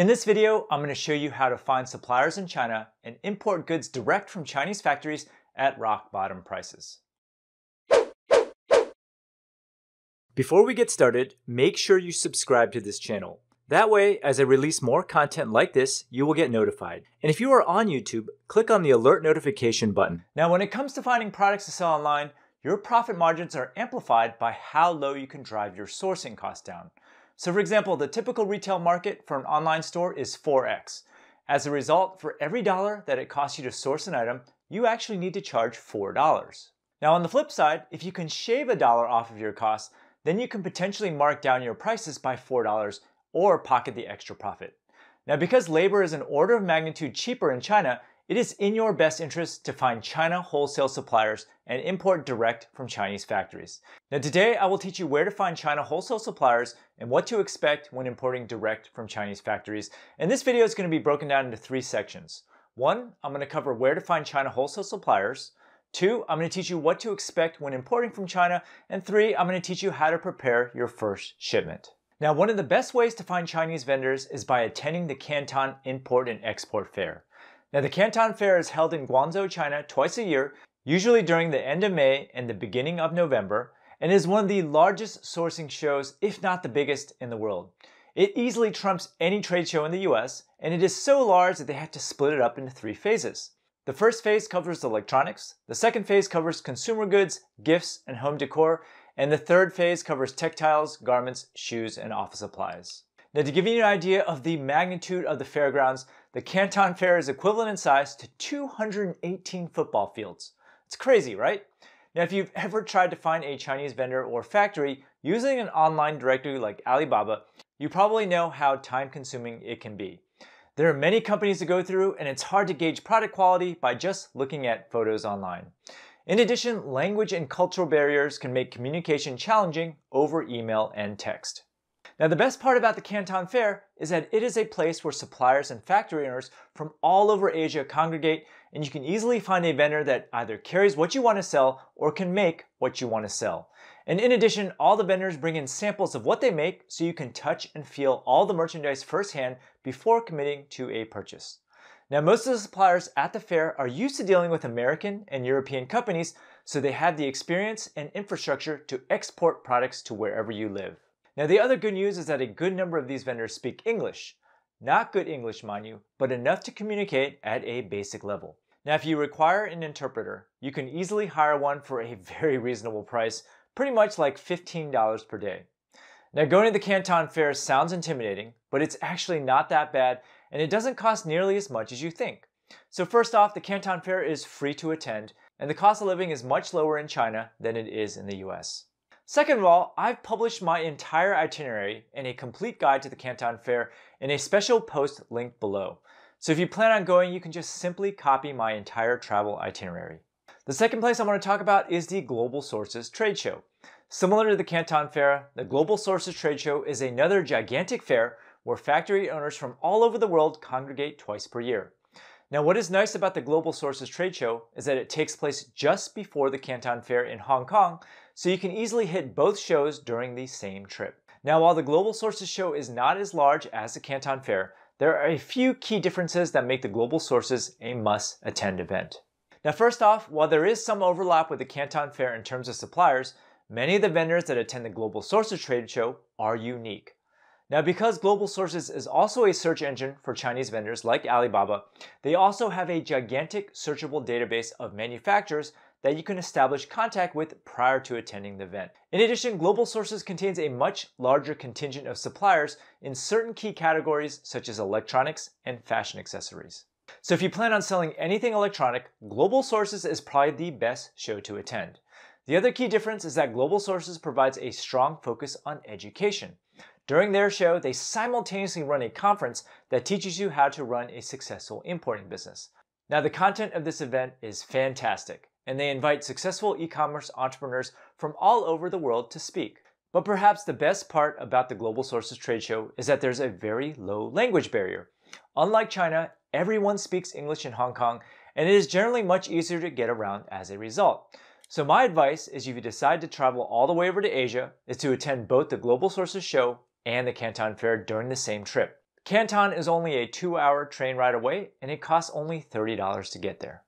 In this video, I'm going to show you how to find suppliers in China and import goods direct from Chinese factories at rock bottom prices. Before we get started, make sure you subscribe to this channel. That way, as I release more content like this, you will get notified. And if you are on YouTube, click on the alert notification button. Now, when it comes to finding products to sell online, your profit margins are amplified by how low you can drive your sourcing costs down. So for example, the typical retail market for an online store is 4x. As a result, for every dollar that it costs you to source an item, you actually need to charge $4. Now on the flip side, if you can shave a dollar off of your costs, then you can potentially mark down your prices by $4 or pocket the extra profit. Now because labor is an order of magnitude cheaper in China, it is in your best interest to find China wholesale suppliers and import direct from Chinese factories. Now today I will teach you where to find China wholesale suppliers and what to expect when importing direct from Chinese factories. And this video is going to be broken down into three sections. One, I'm going to cover where to find China wholesale suppliers. Two, I'm going to teach you what to expect when importing from China. And three, I'm going to teach you how to prepare your first shipment. Now, one of the best ways to find Chinese vendors is by attending the Canton Import and Export Fair. Now, the Canton Fair is held in Guangzhou, China twice a year, usually during the end of May and the beginning of November, and is one of the largest sourcing shows, if not the biggest, in the world. It easily trumps any trade show in the US, and it is so large that they had to split it up into three phases. The first phase covers electronics, the second phase covers consumer goods, gifts, and home decor, and the third phase covers textiles, garments, shoes, and office supplies. Now, to give you an idea of the magnitude of the fairgrounds, the Canton Fair is equivalent in size to 218 football fields. It's crazy, right? Now, if you've ever tried to find a Chinese vendor or factory using an online directory like Alibaba, you probably know how time-consuming it can be. There are many companies to go through, and it's hard to gauge product quality by just looking at photos online. In addition, language and cultural barriers can make communication challenging over email and text. Now, the best part about the Canton Fair is that it is a place where suppliers and factory owners from all over Asia congregate, and you can easily find a vendor that either carries what you want to sell or can make what you want to sell. And in addition, all the vendors bring in samples of what they make so you can touch and feel all the merchandise firsthand before committing to a purchase. Now, most of the suppliers at the fair are used to dealing with American and European companies, so they have the experience and infrastructure to export products to wherever you live. Now, the other good news is that a good number of these vendors speak English. Not good English, mind you, but enough to communicate at a basic level. Now, if you require an interpreter, you can easily hire one for a very reasonable price, pretty much like $15 per day. Now, going to the Canton Fair sounds intimidating, but it's actually not that bad, and it doesn't cost nearly as much as you think. So first off, the Canton Fair is free to attend, and the cost of living is much lower in China than it is in the US. Second of all, I've published my entire itinerary and a complete guide to the Canton Fair in a special post linked below. So if you plan on going, you can just simply copy my entire travel itinerary. The second place I want to talk about is the Global Sources Trade Show. Similar to the Canton Fair, the Global Sources Trade Show is another gigantic fair where factory owners from all over the world congregate twice per year. Now, what is nice about the Global Sources Trade Show is that it takes place just before the Canton Fair in Hong Kong, so you can easily hit both shows during the same trip. Now, while the Global Sources show is not as large as the Canton Fair, there are a few key differences that make the Global Sources a must-attend event. Now, first off, while there is some overlap with the Canton Fair in terms of suppliers, many of the vendors that attend the Global Sources trade show are unique. Now, because Global Sources is also a search engine for Chinese vendors like Alibaba, they also have a gigantic searchable database of manufacturers that you can establish contact with prior to attending the event. In addition, Global Sources contains a much larger contingent of suppliers in certain key categories such as electronics and fashion accessories. So if you plan on selling anything electronic, Global Sources is probably the best show to attend. The other key difference is that Global Sources provides a strong focus on education. During their show, they simultaneously run a conference that teaches you how to run a successful importing business. Now, the content of this event is fantastic and they invite successful e-commerce entrepreneurs from all over the world to speak. But perhaps the best part about the Global Sources Trade Show is that there's a very low language barrier. Unlike China, everyone speaks English in Hong Kong, and it is generally much easier to get around as a result. So my advice is if you decide to travel all the way over to Asia, is to attend both the Global Sources Show and the Canton Fair during the same trip. Canton is only a two hour train ride away and it costs only $30 to get there.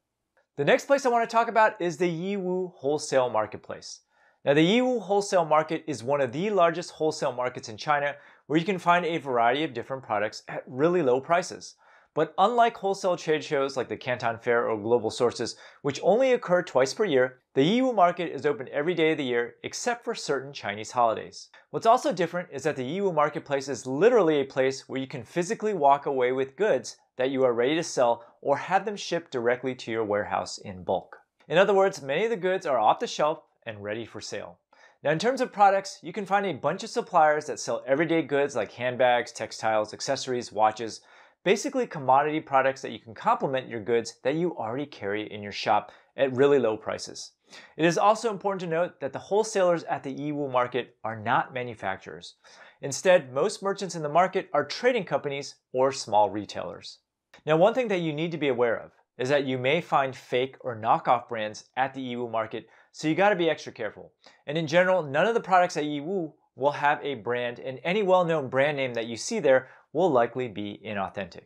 The next place I want to talk about is the Yiwu Wholesale Marketplace. Now, the Yiwu Wholesale Market is one of the largest wholesale markets in China where you can find a variety of different products at really low prices. But unlike wholesale trade shows like the Canton Fair or Global Sources, which only occur twice per year, the EU market is open every day of the year except for certain Chinese holidays. What's also different is that the EU marketplace is literally a place where you can physically walk away with goods that you are ready to sell or have them shipped directly to your warehouse in bulk. In other words, many of the goods are off the shelf and ready for sale. Now, in terms of products, you can find a bunch of suppliers that sell everyday goods like handbags, textiles, accessories, watches, basically commodity products that you can complement your goods that you already carry in your shop at really low prices. It is also important to note that the wholesalers at the EWU market are not manufacturers. Instead, most merchants in the market are trading companies or small retailers. Now, one thing that you need to be aware of is that you may find fake or knockoff brands at the EWU market, so you gotta be extra careful. And in general, none of the products at EWU will have a brand, and any well-known brand name that you see there will likely be inauthentic.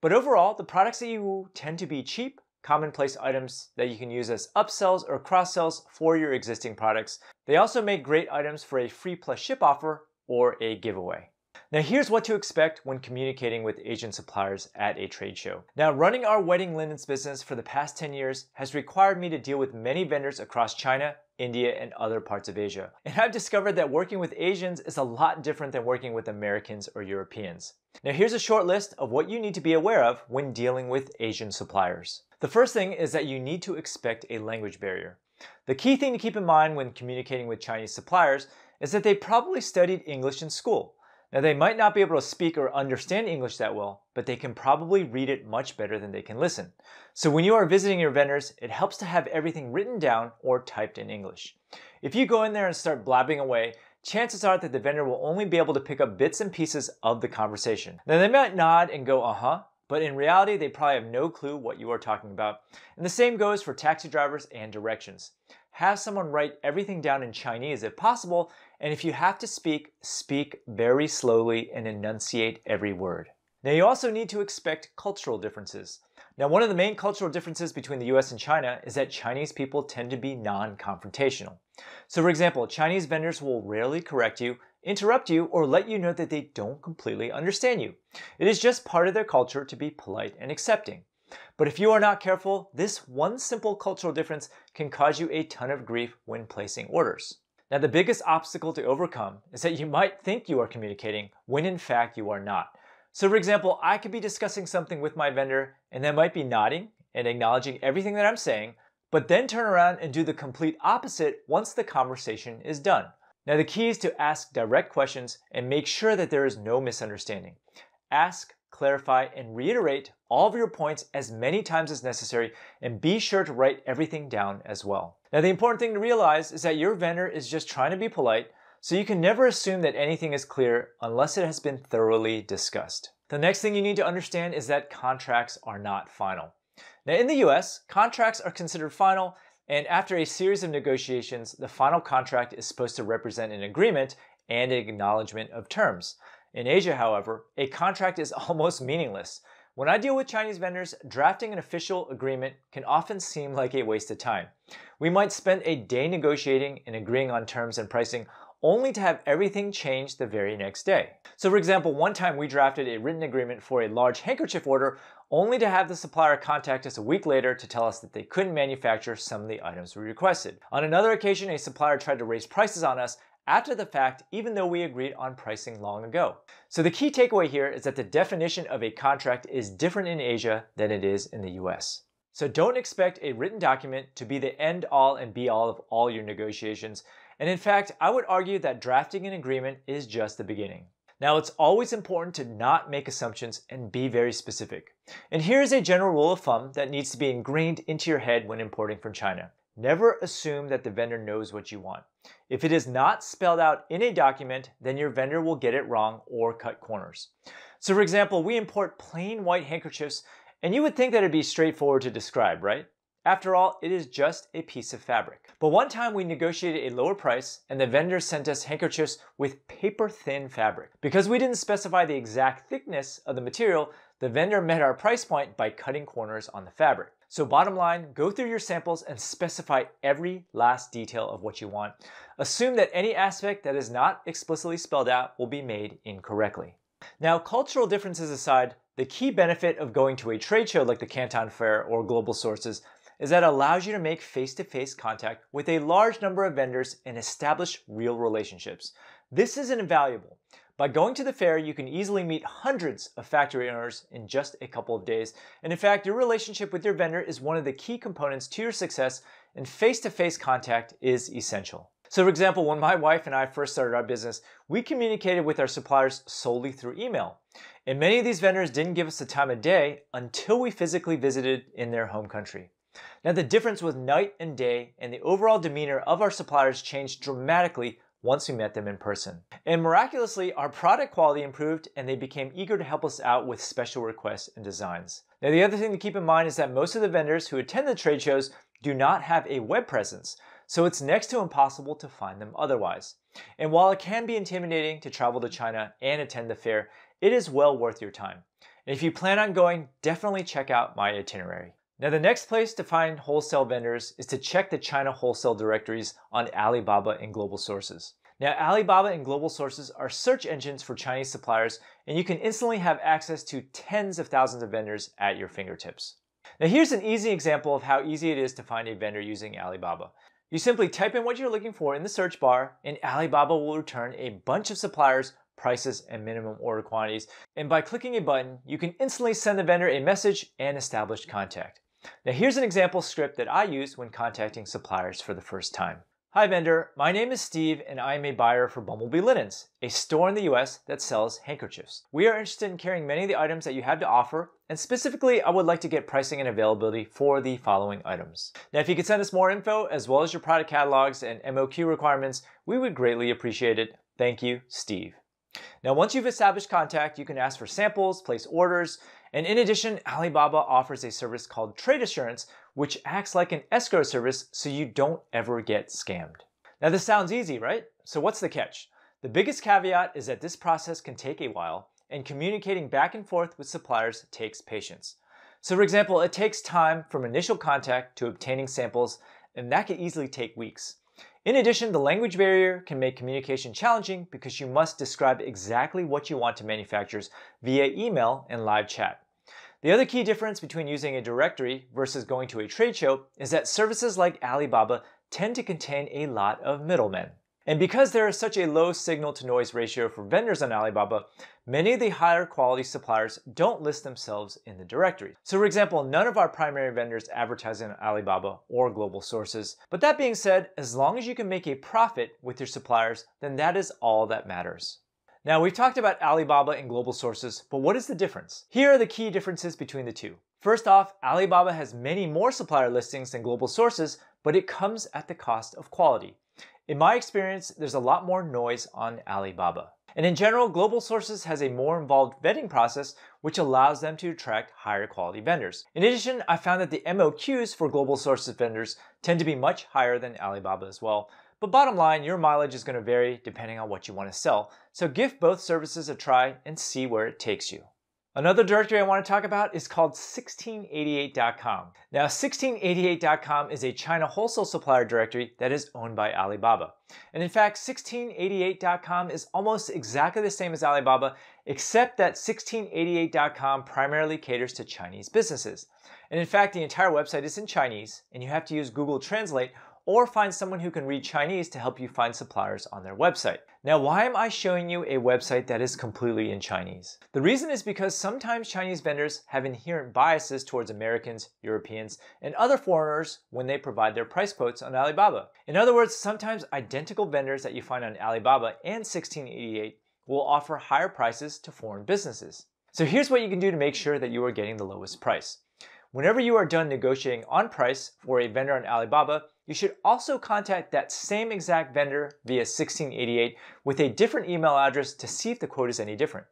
But overall, the products at EWU tend to be cheap commonplace items that you can use as upsells or cross sells for your existing products. They also make great items for a free plus ship offer or a giveaway. Now here's what to expect when communicating with Asian suppliers at a trade show. Now running our wedding linens business for the past 10 years has required me to deal with many vendors across China, India, and other parts of Asia. And I've discovered that working with Asians is a lot different than working with Americans or Europeans. Now here's a short list of what you need to be aware of when dealing with Asian suppliers. The first thing is that you need to expect a language barrier. The key thing to keep in mind when communicating with Chinese suppliers is that they probably studied English in school. Now, they might not be able to speak or understand English that well, but they can probably read it much better than they can listen. So, when you are visiting your vendors, it helps to have everything written down or typed in English. If you go in there and start blabbing away, chances are that the vendor will only be able to pick up bits and pieces of the conversation. Now, they might nod and go, uh huh, but in reality, they probably have no clue what you are talking about. And the same goes for taxi drivers and directions. Have someone write everything down in Chinese if possible, and if you have to speak, speak very slowly and enunciate every word. Now, you also need to expect cultural differences. Now, one of the main cultural differences between the US and China is that Chinese people tend to be non confrontational. So, for example, Chinese vendors will rarely correct you interrupt you, or let you know that they don't completely understand you. It is just part of their culture to be polite and accepting. But if you are not careful, this one simple cultural difference can cause you a ton of grief when placing orders. Now, the biggest obstacle to overcome is that you might think you are communicating when in fact you are not. So, for example, I could be discussing something with my vendor and they might be nodding and acknowledging everything that I'm saying, but then turn around and do the complete opposite once the conversation is done. Now, the key is to ask direct questions and make sure that there is no misunderstanding. Ask, clarify, and reiterate all of your points as many times as necessary, and be sure to write everything down as well. Now, the important thing to realize is that your vendor is just trying to be polite, so you can never assume that anything is clear unless it has been thoroughly discussed. The next thing you need to understand is that contracts are not final. Now, in the US, contracts are considered final and after a series of negotiations, the final contract is supposed to represent an agreement and an acknowledgement of terms. In Asia, however, a contract is almost meaningless. When I deal with Chinese vendors, drafting an official agreement can often seem like a waste of time. We might spend a day negotiating and agreeing on terms and pricing only to have everything changed the very next day. So for example, one time we drafted a written agreement for a large handkerchief order only to have the supplier contact us a week later to tell us that they couldn't manufacture some of the items we requested. On another occasion, a supplier tried to raise prices on us after the fact, even though we agreed on pricing long ago. So the key takeaway here is that the definition of a contract is different in Asia than it is in the US. So don't expect a written document to be the end all and be all of all your negotiations. And in fact, I would argue that drafting an agreement is just the beginning. Now, it's always important to not make assumptions and be very specific. And here is a general rule of thumb that needs to be ingrained into your head when importing from China. Never assume that the vendor knows what you want. If it is not spelled out in a document, then your vendor will get it wrong or cut corners. So for example, we import plain white handkerchiefs and you would think that it'd be straightforward to describe, right? After all, it is just a piece of fabric. But one time we negotiated a lower price and the vendor sent us handkerchiefs with paper thin fabric. Because we didn't specify the exact thickness of the material, the vendor met our price point by cutting corners on the fabric. So bottom line, go through your samples and specify every last detail of what you want. Assume that any aspect that is not explicitly spelled out will be made incorrectly. Now, cultural differences aside, the key benefit of going to a trade show like the Canton Fair or Global Sources is that it allows you to make face-to-face contact with a large number of vendors and establish real relationships. This is invaluable. By going to the fair, you can easily meet hundreds of factory owners in just a couple of days. And in fact, your relationship with your vendor is one of the key components to your success, and face to face contact is essential. So, for example, when my wife and I first started our business, we communicated with our suppliers solely through email. And many of these vendors didn't give us the time of day until we physically visited in their home country. Now, the difference was night and day, and the overall demeanor of our suppliers changed dramatically once we met them in person. And miraculously, our product quality improved and they became eager to help us out with special requests and designs. Now, the other thing to keep in mind is that most of the vendors who attend the trade shows do not have a web presence, so it's next to impossible to find them otherwise. And while it can be intimidating to travel to China and attend the fair, it is well worth your time. And if you plan on going, definitely check out my itinerary. Now, the next place to find wholesale vendors is to check the China wholesale directories on Alibaba and Global Sources. Now, Alibaba and Global Sources are search engines for Chinese suppliers, and you can instantly have access to tens of thousands of vendors at your fingertips. Now, here's an easy example of how easy it is to find a vendor using Alibaba. You simply type in what you're looking for in the search bar, and Alibaba will return a bunch of suppliers, prices, and minimum order quantities. And by clicking a button, you can instantly send the vendor a message and establish contact. Now here's an example script that I use when contacting suppliers for the first time. Hi vendor, my name is Steve and I am a buyer for Bumblebee Linens, a store in the US that sells handkerchiefs. We are interested in carrying many of the items that you have to offer and specifically I would like to get pricing and availability for the following items. Now if you could send us more info as well as your product catalogs and MOQ requirements, we would greatly appreciate it. Thank you, Steve. Now once you've established contact, you can ask for samples, place orders, and in addition, Alibaba offers a service called Trade Assurance, which acts like an escrow service so you don't ever get scammed. Now, this sounds easy, right? So, what's the catch? The biggest caveat is that this process can take a while, and communicating back and forth with suppliers takes patience. So, for example, it takes time from initial contact to obtaining samples, and that could easily take weeks. In addition, the language barrier can make communication challenging because you must describe exactly what you want to manufacturers via email and live chat. The other key difference between using a directory versus going to a trade show is that services like Alibaba tend to contain a lot of middlemen. And because there is such a low signal to noise ratio for vendors on Alibaba, many of the higher quality suppliers don't list themselves in the directory. So for example, none of our primary vendors advertise on Alibaba or global sources. But that being said, as long as you can make a profit with your suppliers, then that is all that matters. Now we've talked about Alibaba and global sources, but what is the difference? Here are the key differences between the two. First off, Alibaba has many more supplier listings than global sources, but it comes at the cost of quality. In my experience, there's a lot more noise on Alibaba. And in general, Global Sources has a more involved vetting process, which allows them to attract higher quality vendors. In addition, I found that the MOQs for Global Sources vendors tend to be much higher than Alibaba as well. But bottom line, your mileage is going to vary depending on what you want to sell. So give both services a try and see where it takes you. Another directory I want to talk about is called 1688.com. Now, 1688.com is a China wholesale supplier directory that is owned by Alibaba. And in fact, 1688.com is almost exactly the same as Alibaba, except that 1688.com primarily caters to Chinese businesses. And in fact, the entire website is in Chinese, and you have to use Google Translate or find someone who can read Chinese to help you find suppliers on their website. Now, why am I showing you a website that is completely in Chinese? The reason is because sometimes Chinese vendors have inherent biases towards Americans, Europeans, and other foreigners when they provide their price quotes on Alibaba. In other words, sometimes identical vendors that you find on Alibaba and 1688 will offer higher prices to foreign businesses. So here's what you can do to make sure that you are getting the lowest price. Whenever you are done negotiating on price for a vendor on Alibaba, you should also contact that same exact vendor via 1688 with a different email address to see if the quote is any different.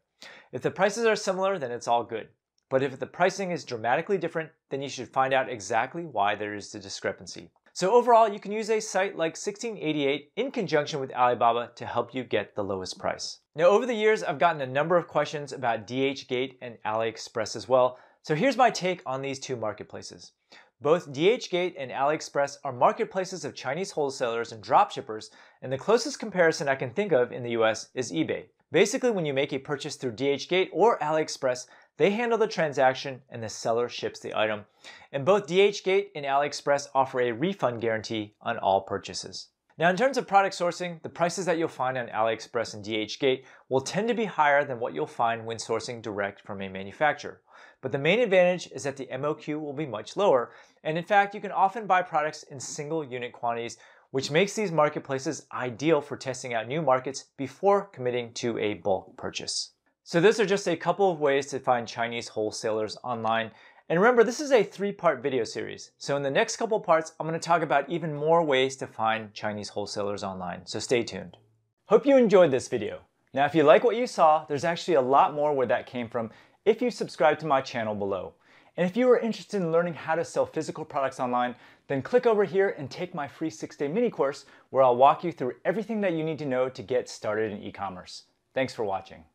If the prices are similar, then it's all good. But if the pricing is dramatically different, then you should find out exactly why there is the discrepancy. So overall, you can use a site like 1688 in conjunction with Alibaba to help you get the lowest price. Now, over the years, I've gotten a number of questions about DHgate and AliExpress as well. So here's my take on these two marketplaces. Both DHgate and AliExpress are marketplaces of Chinese wholesalers and dropshippers, and the closest comparison I can think of in the US is eBay. Basically, when you make a purchase through DHgate or AliExpress, they handle the transaction and the seller ships the item. And both DHgate and AliExpress offer a refund guarantee on all purchases. Now, in terms of product sourcing, the prices that you'll find on AliExpress and DHgate will tend to be higher than what you'll find when sourcing direct from a manufacturer. But the main advantage is that the MOQ will be much lower, and in fact, you can often buy products in single unit quantities, which makes these marketplaces ideal for testing out new markets before committing to a bulk purchase. So those are just a couple of ways to find Chinese wholesalers online. And remember, this is a three-part video series. So in the next couple parts, I'm gonna talk about even more ways to find Chinese wholesalers online, so stay tuned. Hope you enjoyed this video. Now, if you like what you saw, there's actually a lot more where that came from, if you subscribe to my channel below. And if you are interested in learning how to sell physical products online, then click over here and take my free six-day mini course where I'll walk you through everything that you need to know to get started in e-commerce. Thanks for watching.